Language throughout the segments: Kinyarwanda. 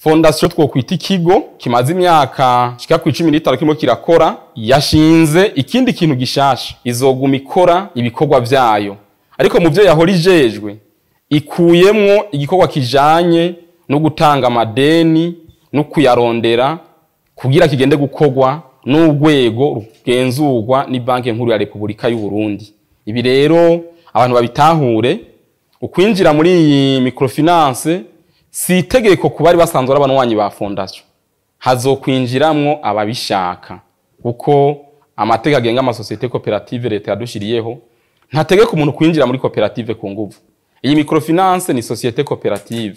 fondasiyo twokwita ikigo kimaze imyaka kika ku icumi n'itanu kirimo kirakora yashinze ikindi kintu gishasha izoguma ikora ibikorwa byayo ariko mu byo yahora ijejwe ikuyemwo igikorwa kijanye no gutanga amadeni no kuyarondera kugira kigende gukorwa n'urwego rugenzurwa ni banki nkuru ya repubulika y'u Burundi ibi rero abantu babitahure ukwinjira muri iyi microfinance si itegeko ku bari basanzwe ari abanywanyi ba fondasiyo hazokwinjiramo ababishaka kuko amategeko agenga amasosiyete koperative leta yadushyiriyeho ntategeka umuntu kwinjira muri koperative ku nguvu iyi mikorofinanse ni sosiyete koperative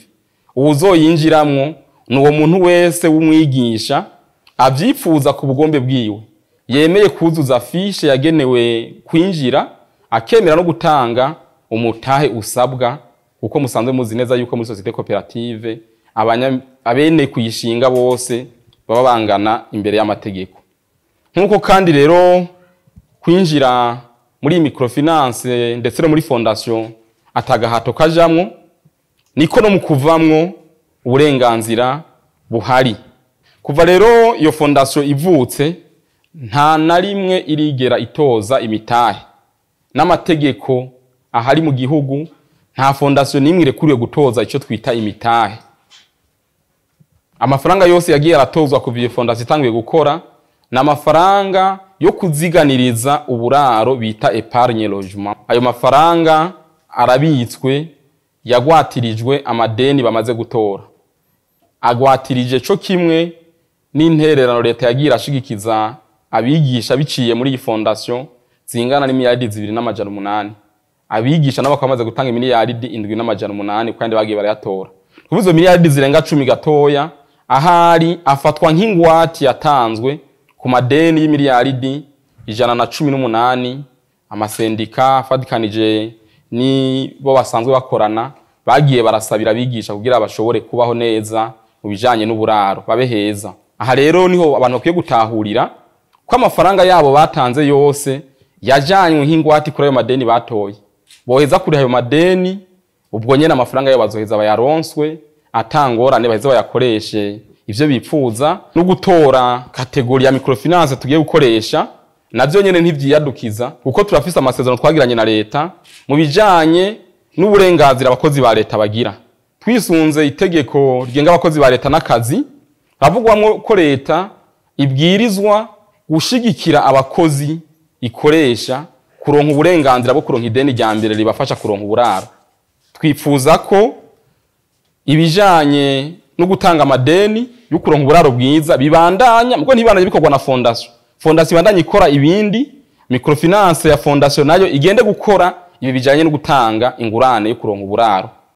uwuzoyinjiramo ni uwo muntu wese w'umwigisha abyifuza ku bugombe bwiwe yemeye kuzuza afishe yagenewe kwinjira akemera no gutanga umutahe usabwa kuko musanzwe muzi neza yuko muri sosiyete koperative abene kuyishinga bose baba bangana imbere y'amategeko nk'uko kandi rero kwinjira muri microfinance ndetse no muri fondasiyo atagahato kajamwo niko no mu kuvamo uburenganzira buhari kuva rero iyo fondasiyo ivutse nta na rimwe irigera itoza imitahe n'amategeko ahari mu gihugu nta fondasiyo n'imwe irekuriwe gutoza icyo twita imitahe amafaranga yose yagiye aratozwa kuva iyo fondasiyo itangiye gukora ni amafaranga yo kuziganiriza uburaro bita epargne logement ayo mafaranga arabitswe yagwatirijwe amadeni bamaze gutora agwatirije cyo kimwe n'intererano leta yagira ashigikiza abigisha biciye muri iyi fondasiyo zingana n'imiyadi zibiri n'amajana umunani abigisha nabo bakaba bamaze gutanga miliyaridi indwi n'amajana umunani kandi bagiye barayatora kuba izo miliyaridi zirenga cumi gatoya ahari afatwa nk'ingwate yatanzwe ku madeni y'imiliyaridi ijana na cumi n'umunani amasendika afatikanije nibo basanzwe bakorana bagiye barasabira abigisha kugira bashobore kubaho neza mu bijyanye n'uburaro babe heza aha rero niho abantu bakwiye gutahurira ko amafaranga yabo batanze yose yajyanywe nk'ingwate kuri ayo madeni batoye boheza kuri ayo madeni ubwo nyine amafaranga yabo bazoheza bayaronswe atangorane baheze bayakoreshe ibyo bipfuza no gutora kategori ya microfinance tugiye gukoresha nabyo nyine ntibyiyadukiza kuko turafise amasezerano twagiranye na leta mu bijyanye n'uburenganzira abakozi ba leta bagira twisunze itegeko rigenga abakozi ba leta n'akazi havugwamo ko leta ibwirizwa gushyigikira abakozi ikoresha kuronka uburenganzira bwo kuronka ideni rya mbere ribafasha kuronka uburaro twifuza ko ibijyanye no gutanga amadeni yo kuronka uburaro bwiza bibandanya mugo ntibandanye bikorwa na fondasiyo fondasiyo ibandanya ikora ibindi mikorofinanse ya fondasiyo nayo igende gukora ibi bijyanye no gutanga ingurane yo kuronka uburaro